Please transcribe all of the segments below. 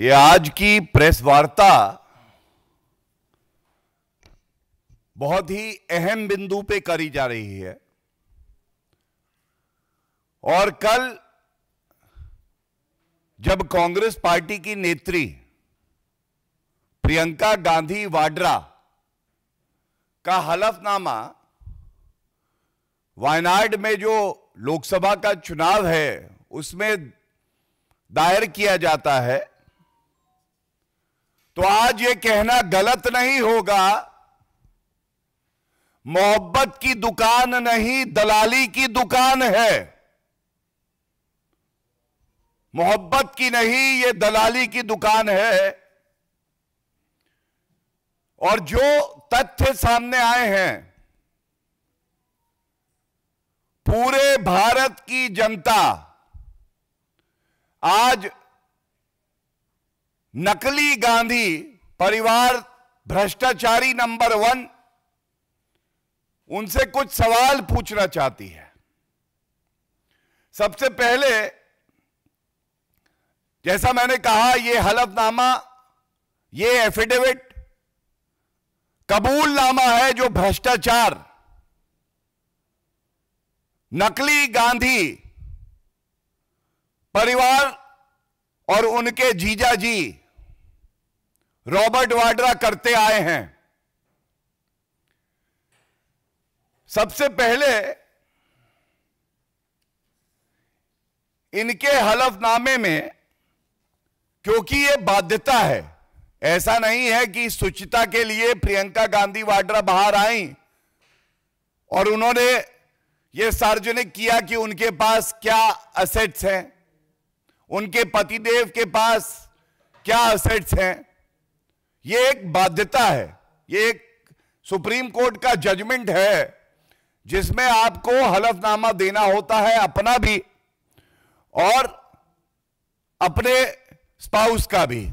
ये आज की प्रेस वार्ता बहुत ही अहम बिंदु पे करी जा रही है और कल जब कांग्रेस पार्टी की नेत्री प्रियंका गांधी वाड्रा का हलफनामा वायनाड में जो लोकसभा का चुनाव है उसमें दायर किया जाता है तो आज ये कहना गलत नहीं होगा मोहब्बत की दुकान नहीं दलाली की दुकान है मोहब्बत की नहीं ये दलाली की दुकान है और जो तथ्य सामने आए हैं पूरे भारत की जनता आज नकली गांधी परिवार भ्रष्टाचारी नंबर वन उनसे कुछ सवाल पूछना चाहती है सबसे पहले जैसा मैंने कहा यह हलफनामा ये एफिडेविट कबूलनामा है जो भ्रष्टाचार नकली गांधी परिवार और उनके जीजा जी रॉबर्ट वाड्रा करते आए हैं सबसे पहले इनके हलफनामे में क्योंकि ये बाध्यता है ऐसा नहीं है कि स्वच्छता के लिए प्रियंका गांधी वाड्रा बाहर आई और उन्होंने ये सार्वजनिक किया कि उनके पास क्या असेट्स हैं उनके पतिदेव के पास क्या असेट्स हैं ये एक बाध्यता है ये एक सुप्रीम कोर्ट का जजमेंट है जिसमें आपको हलफनामा देना होता है अपना भी और अपने स्पाउस का भी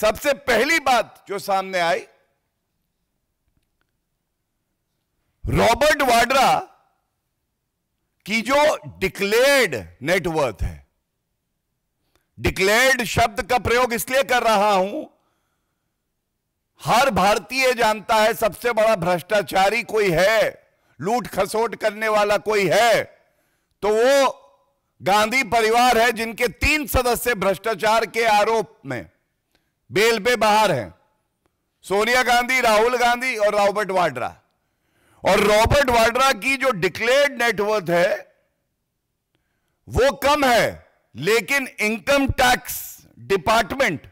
सबसे पहली बात जो सामने आई रॉबर्ट वाड्रा की जो डिक्लेयर्ड नेटवर्थ है डिक्लेयर्ड शब्द का प्रयोग इसलिए कर रहा हूं हर भारतीय जानता है सबसे बड़ा भ्रष्टाचारी कोई है लूट खसोट करने वाला कोई है तो वो गांधी परिवार है जिनके तीन सदस्य भ्रष्टाचार के आरोप में बेल पे बाहर हैं सोनिया गांधी राहुल गांधी और रॉबर्ट वाड्रा और रॉबर्ट वाड्रा की जो डिक्लेयर्ड नेटवर्थ है वो कम है लेकिन इनकम टैक्स डिपार्टमेंट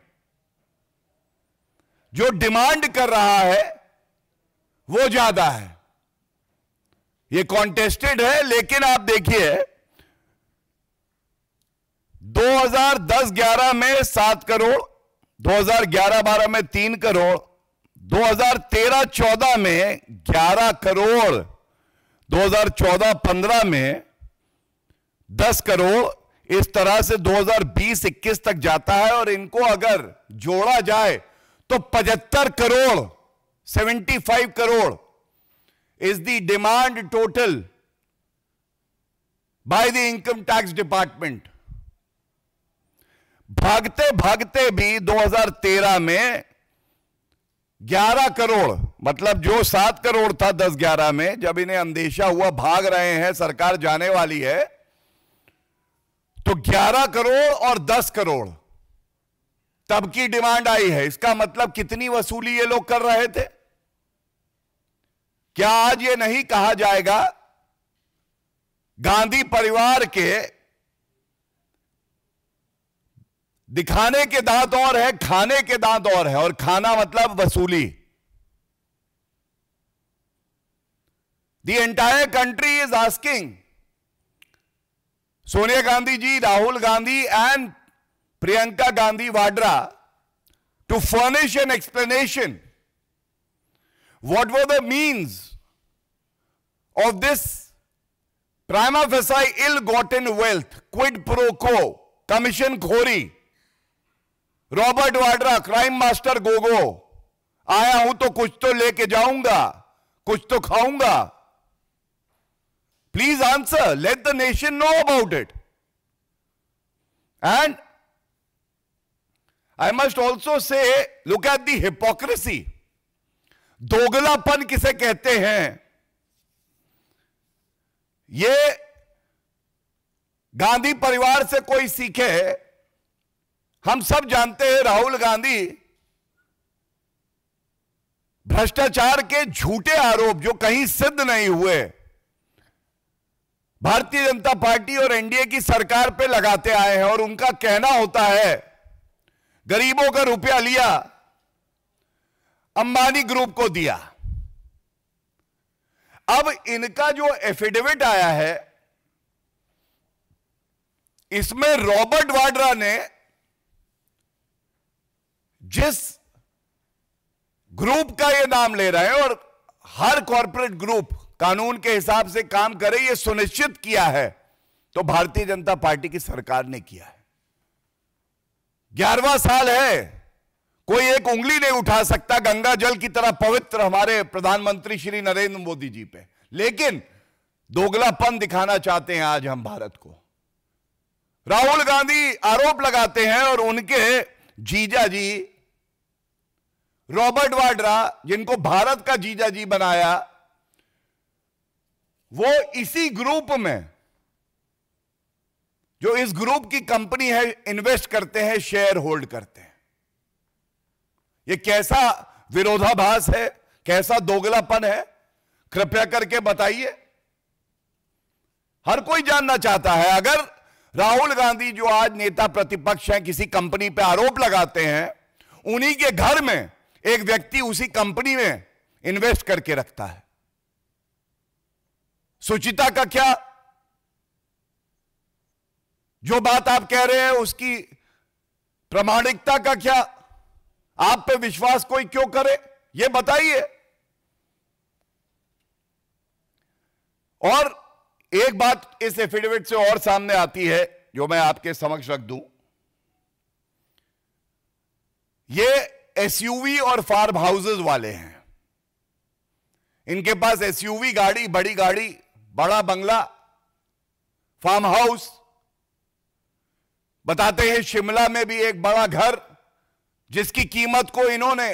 जो डिमांड कर रहा है वो ज्यादा है ये कॉन्टेस्टेड है लेकिन आप देखिए 2010-11 में सात करोड़ 2011-12 में तीन करोड़ 2013-14 में 11 करोड़ 2014-15 में 10 करोड़ इस तरह से 2020-21 तक जाता है और इनको अगर जोड़ा जाए तो पचहत्तर crore 75 crore is the demand total by the income tax department भागते भागते भी 2013 में 11 करोड़ मतलब जो 7 करोड़ था 10 11 में जब इन्हें अंदेशा हुआ भाग रहे हैं सरकार जाने वाली है तो 11 करोड़ और 10 करोड़ तब की डिमांड आई है इसका मतलब कितनी वसूली ये लोग कर रहे थे क्या आज ये नहीं कहा जाएगा गांधी परिवार के दिखाने के दांत और है खाने के दांत और है और खाना मतलब वसूली the entire country is asking Sonia Gandhi ji Rahul Gandhi and Priyanka Gandhi Vadra to furnish an explanation. What were the means of this prima facie ill-gotten wealth, quid pro quo, commission khori, Robert Vadra crime master Gogo आया हूं तो कुछ तो लेके जाऊंगा कुछ तो खाऊंगा please answer let the nation know about it and I must also say, look at the hypocrisy. दोगलापन किसे कहते हैं ये गांधी परिवार से कोई सीखे हम सब जानते हैं राहुल गांधी भ्रष्टाचार के झूठे आरोप जो कहीं सिद्ध नहीं हुए भारतीय जनता पार्टी और एनडीए की सरकार पे लगाते आए हैं और उनका कहना होता है गरीबों का रुपया लिया अंबानी ग्रुप को दिया अब इनका जो एफिडेविट आया है इसमें रॉबर्ट वाड्रा ने जिस ग्रुप का ये नाम ले रहे हैं और हर कॉरपोरेट ग्रुप कानून के हिसाब से काम करे ये सुनिश्चित किया है तो भारतीय जनता पार्टी की सरकार ने किया है ग्यारहवा साल है कोई एक उंगली नहीं उठा सकता गंगा जल की तरह पवित्र हमारे प्रधानमंत्री श्री नरेंद्र मोदी जी पे लेकिन दोगलापन दिखाना चाहते हैं आज हम भारत को राहुल गांधी आरोप लगाते हैं और उनके जीजा जी रॉबर्ट वाड्रा जिनको भारत का जीजा जी बनाया वो इसी ग्रुप में जो इस ग्रुप की कंपनी है इन्वेस्ट करते हैं शेयर होल्ड करते हैं ये कैसा विरोधाभास है कैसा दोगलापन है कृपया करके बताइए हर कोई जानना चाहता है अगर राहुल गांधी जो आज नेता प्रतिपक्ष हैं किसी कंपनी पे आरोप लगाते हैं उन्हीं के घर में एक व्यक्ति उसी कंपनी में इन्वेस्ट करके रखता है सुचिता का क्या जो बात आप कह रहे हैं उसकी प्रामाणिकता का क्या आप पे विश्वास कोई क्यों करे ये बताइए और एक बात इस एफिडेविट से और सामने आती है जो मैं आपके समक्ष रख दूं ये एसयूवी और फार्म हाउसेज वाले हैं इनके पास एसयूवी गाड़ी बड़ी गाड़ी बड़ा बंगला फार्म हाउस बताते हैं शिमला में भी एक बड़ा घर जिसकी कीमत को इन्होंने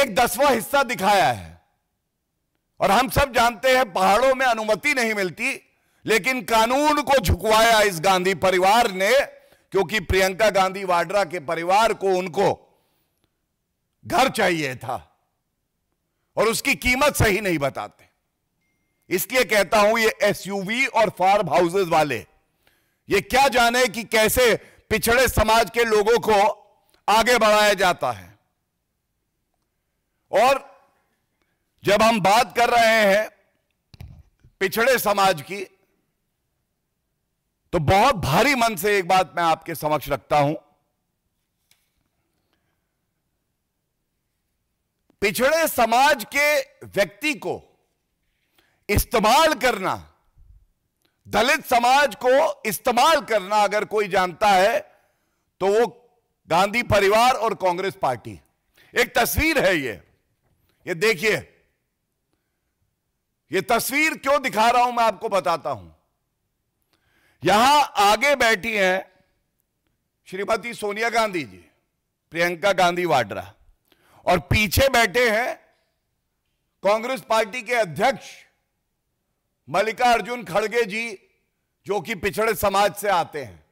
एक दसवां हिस्सा दिखाया है और हम सब जानते हैं पहाड़ों में अनुमति नहीं मिलती लेकिन कानून को झुकवाया इस गांधी परिवार ने क्योंकि प्रियंका गांधी वाड्रा के परिवार को उनको घर चाहिए था और उसकी कीमत सही नहीं बताते इसलिए कहता हूं ये एसयूवी और फार्म हाउसेज वाले ये क्या जाने कि कैसे पिछड़े समाज के लोगों को आगे बढ़ाया जाता है और जब हम बात कर रहे हैं पिछड़े समाज की तो बहुत भारी मन से एक बात मैं आपके समक्ष रखता हूं पिछड़े समाज के व्यक्ति को इस्तेमाल करना दलित समाज को इस्तेमाल करना अगर कोई जानता है तो वो गांधी परिवार और कांग्रेस पार्टी एक तस्वीर है ये ये देखिए ये तस्वीर क्यों दिखा रहा हूं मैं आपको बताता हूं यहां आगे बैठी हैं श्रीमती सोनिया गांधी जी प्रियंका गांधी वाड्रा और पीछे बैठे हैं कांग्रेस पार्टी के अध्यक्ष मल्लिकार्जुन खड़गे जी जो कि पिछड़े समाज से आते हैं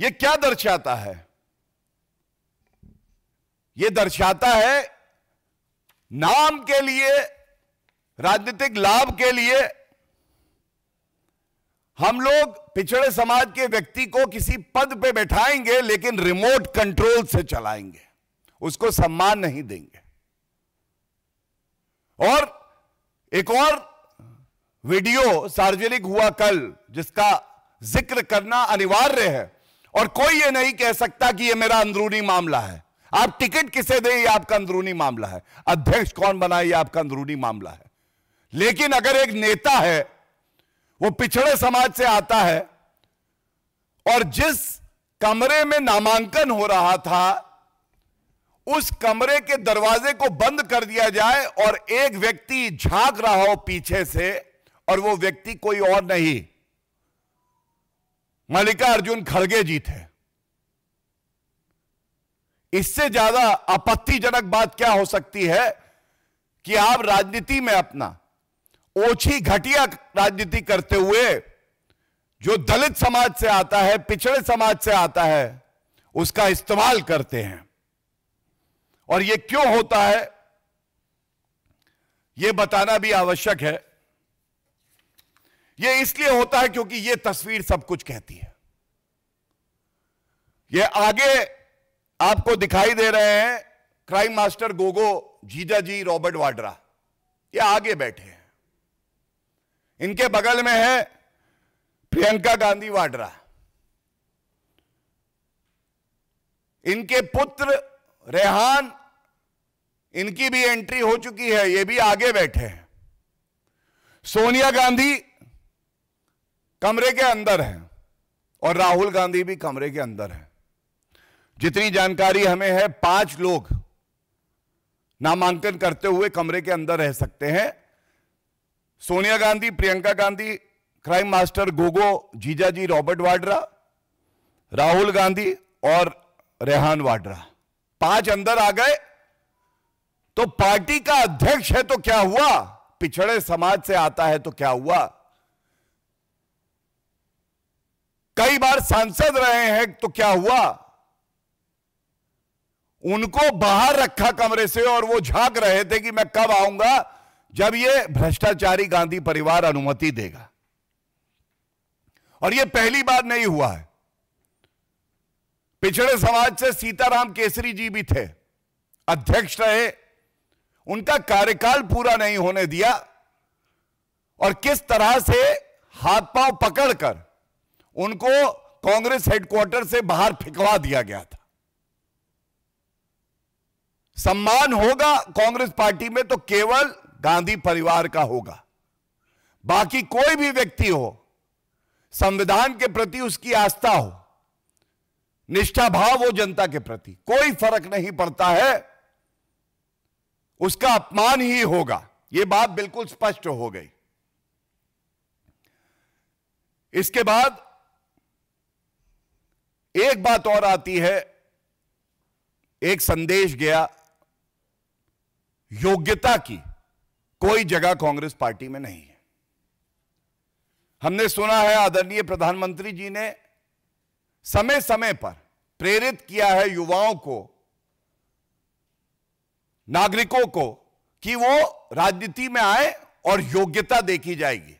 यह क्या दर्शाता है यह दर्शाता है नाम के लिए राजनीतिक लाभ के लिए हम लोग पिछड़े समाज के व्यक्ति को किसी पद पे बैठाएंगे लेकिन रिमोट कंट्रोल से चलाएंगे उसको सम्मान नहीं देंगे और एक और वीडियो सार्वजनिक हुआ कल जिसका जिक्र करना अनिवार्य है और कोई यह नहीं कह सकता कि यह मेरा अंदरूनी मामला है आप टिकट किसे दें यह आपका अंदरूनी मामला है अध्यक्ष कौन बनाए यह आपका अंदरूनी मामला है लेकिन अगर एक नेता है वो पिछड़े समाज से आता है और जिस कमरे में नामांकन हो रहा था उस कमरे के दरवाजे को बंद कर दिया जाए और एक व्यक्ति झांक रहा हो पीछे से और वो व्यक्ति कोई और नहीं मल्लिका अर्जुन खड़गे जी थे इससे ज्यादा आपत्तिजनक बात क्या हो सकती है कि आप राजनीति में अपना ओछी घटिया राजनीति करते हुए जो दलित समाज से आता है पिछड़े समाज से आता है उसका इस्तेमाल करते हैं और यह क्यों होता है यह बताना भी आवश्यक है यह इसलिए होता है क्योंकि यह तस्वीर सब कुछ कहती है यह आगे आपको दिखाई दे रहे हैं क्राइम मास्टर गोगो जीजा जी रॉबर्ट वाड्रा ये आगे बैठे हैं इनके बगल में है प्रियंका गांधी वाड्रा इनके पुत्र रेहान इनकी भी एंट्री हो चुकी है ये भी आगे बैठे हैं सोनिया गांधी कमरे के अंदर है और राहुल गांधी भी कमरे के अंदर है जितनी जानकारी हमें है पांच लोग नामांकन करते हुए कमरे के अंदर रह सकते हैं सोनिया गांधी प्रियंका गांधी क्राइम मास्टर गोगो जीजाजी रॉबर्ट वाड्रा राहुल गांधी और रेहान वाड्रा पांच अंदर आ गए तो पार्टी का अध्यक्ष है तो क्या हुआ पिछड़े समाज से आता है तो क्या हुआ कई बार सांसद रहे हैं तो क्या हुआ उनको बाहर रखा कमरे से और वो झांक रहे थे कि मैं कब आऊंगा जब ये भ्रष्टाचारी गांधी परिवार अनुमति देगा और ये पहली बार नहीं हुआ है पिछड़े समाज से सीताराम केसरी जी भी थे अध्यक्ष रहे उनका कार्यकाल पूरा नहीं होने दिया और किस तरह से हाथ पांव पकड़कर उनको कांग्रेस हेडक्वार्टर से बाहर फिकवा दिया गया था सम्मान होगा कांग्रेस पार्टी में तो केवल गांधी परिवार का होगा बाकी कोई भी व्यक्ति हो संविधान के प्रति उसकी आस्था हो निष्ठा भाव हो जनता के प्रति कोई फर्क नहीं पड़ता है उसका अपमान ही होगा यह बात बिल्कुल स्पष्ट हो गई इसके बाद एक बात और आती है एक संदेश गया योग्यता की कोई जगह कांग्रेस पार्टी में नहीं है हमने सुना है आदरणीय प्रधानमंत्री जी ने समय समय पर प्रेरित किया है युवाओं को नागरिकों को कि वो राजनीति में आए और योग्यता देखी जाएगी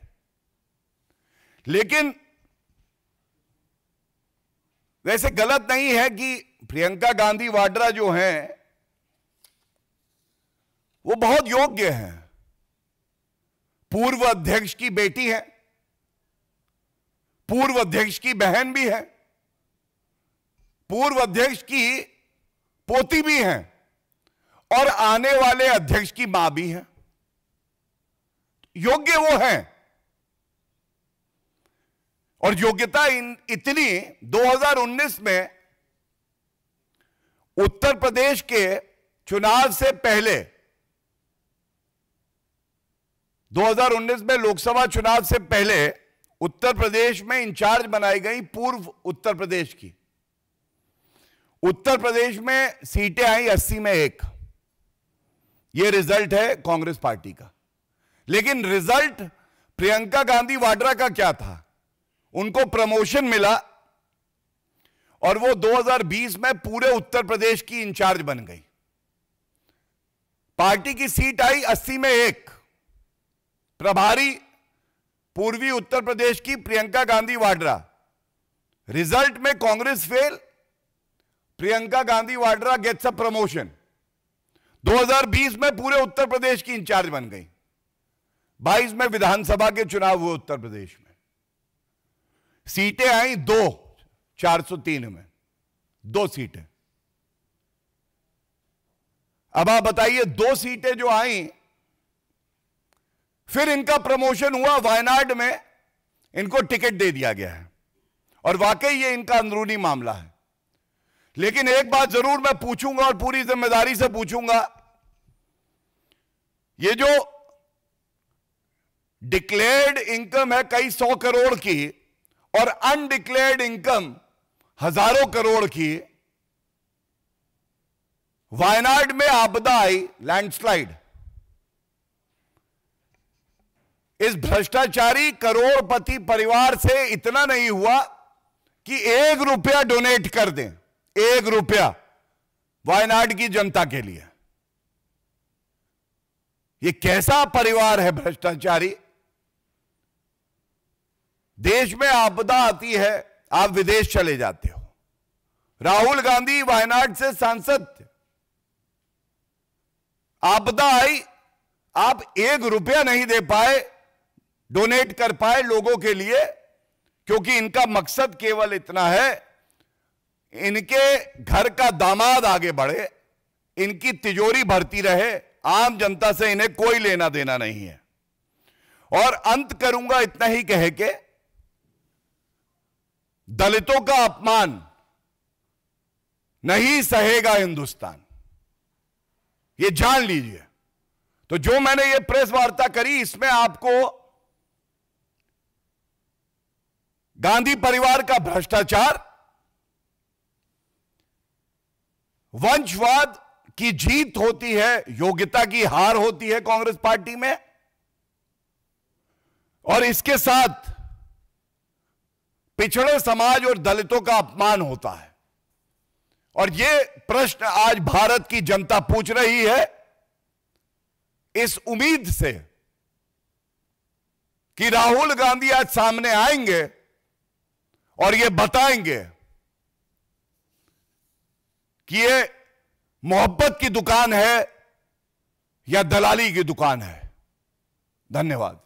लेकिन वैसे गलत नहीं है कि प्रियंका गांधी वाड्रा जो हैं वो बहुत योग्य हैं पूर्व अध्यक्ष की बेटी है पूर्व अध्यक्ष की बहन भी है पूर्व अध्यक्ष की पोती भी हैं और आने वाले अध्यक्ष की मां भी हैं योग्य वो हैं और योग्यता इतनी 2019 में उत्तर प्रदेश के चुनाव से पहले 2019 में लोकसभा चुनाव से पहले उत्तर प्रदेश में इंचार्ज बनाई गई पूर्व उत्तर प्रदेश की उत्तर प्रदेश में सीटें आई अस्सी में एक यह रिजल्ट है कांग्रेस पार्टी का लेकिन रिजल्ट प्रियंका गांधी वाड्रा का क्या था उनको प्रमोशन मिला और वो 2020 में पूरे उत्तर प्रदेश की इंचार्ज बन गई पार्टी की सीट आई 80 में एक प्रभारी पूर्वी उत्तर प्रदेश की प्रियंका गांधी वाड्रा रिजल्ट में Congress fail Priyanka Gandhi Vadra gets a promotion 2020 में पूरे उत्तर प्रदेश की इंचार्ज बन गई 22 में विधानसभा के चुनाव हुए उत्तर प्रदेश में सीटें आई दो 403 में दो सीटें अब आप बताइए दो सीटें जो आई फिर इनका प्रमोशन हुआ वायनाड में इनको टिकट दे दिया गया है और वाकई ये इनका अंदरूनी मामला है लेकिन एक बात जरूर मैं पूछूंगा और पूरी जिम्मेदारी से पूछूंगा ये जो डिक्लेयर्ड इनकम है कई सौ करोड़ की और अनडिक्लेयर्ड इनकम हजारों करोड़ की वायनाड में आपदा आई लैंडस्लाइड इस भ्रष्टाचारी करोड़पति परिवार से इतना नहीं हुआ कि एक रुपया डोनेट कर दें एक रुपया वायनाड की जनता के लिए ये कैसा परिवार है भ्रष्टाचारी देश में आपदा आती है आप विदेश चले जाते हो राहुल गांधी वायनाड से सांसद थे आपदा आई आप एक रुपया नहीं दे पाए डोनेट कर पाए लोगों के लिए क्योंकि इनका मकसद केवल इतना है इनके घर का दामाद आगे बढ़े इनकी तिजोरी भरती रहे आम जनता से इन्हें कोई लेना देना नहीं है और अंत करूंगा इतना ही कह के दलितों का अपमान नहीं सहेगा हिंदुस्तान ये जान लीजिए तो जो मैंने ये प्रेस वार्ता करी इसमें आपको गांधी परिवार का भ्रष्टाचार वंशवाद की जीत होती है योग्यता की हार होती है कांग्रेस पार्टी में और इसके साथ पिछड़े समाज और दलितों का अपमान होता है और यह प्रश्न आज भारत की जनता पूछ रही है इस उम्मीद से कि राहुल गांधी आज सामने आएंगे और ये बताएंगे कि ये मोहब्बत की दुकान है या दलाली की दुकान है धन्यवाद